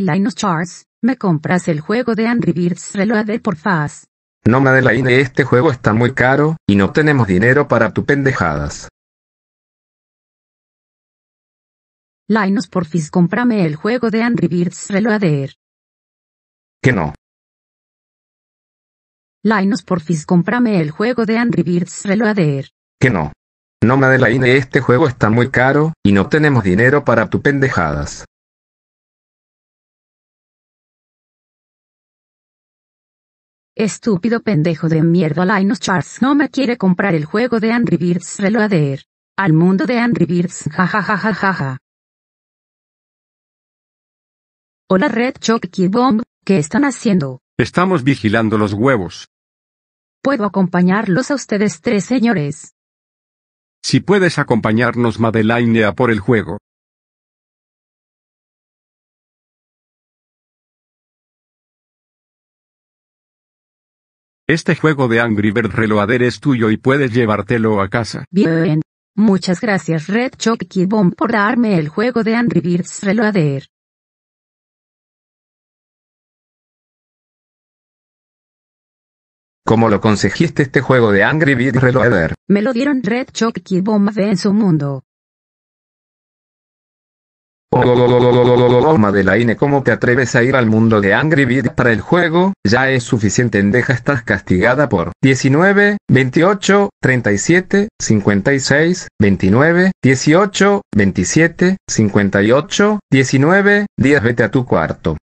Linus Charles, ¿me compras el juego de Angry Birds Reloaded por Faz? No Madeleine, este juego está muy caro, y no tenemos dinero para tu pendejadas. Linus porfis cómprame el juego de Angry Birds Reloader. Que no. Linus porfis cómprame el juego de Angry Birds Reloader. Que no. No Madeleine, este juego está muy caro, y no tenemos dinero para tu pendejadas. Estúpido pendejo de mierda Linus Charles no me quiere comprar el juego de Angry Birds Reloader. Al mundo de Angry Birds, jajajajaja. Hola Red Chucky Bomb, ¿qué están haciendo? Estamos vigilando los huevos. ¿Puedo acompañarlos a ustedes tres señores? Si puedes acompañarnos Madeleine a por el juego. Este juego de Angry Bird Reloader es tuyo y puedes llevártelo a casa. Bien. Muchas gracias Red Chucky Bomb por darme el juego de Angry Birds Reloader. ¿Cómo lo conseguiste este juego de Angry Birds Reloader? Me lo dieron Red Chucky Bomb en su mundo. Madeline, de e, ¿cómo te atreves a ir al mundo de Angry Birds para el juego? Ya es suficiente endeja, estás castigada por 19, 28, 37, 56, 29, 18, 27, 58, 19, 10, vete a tu cuarto.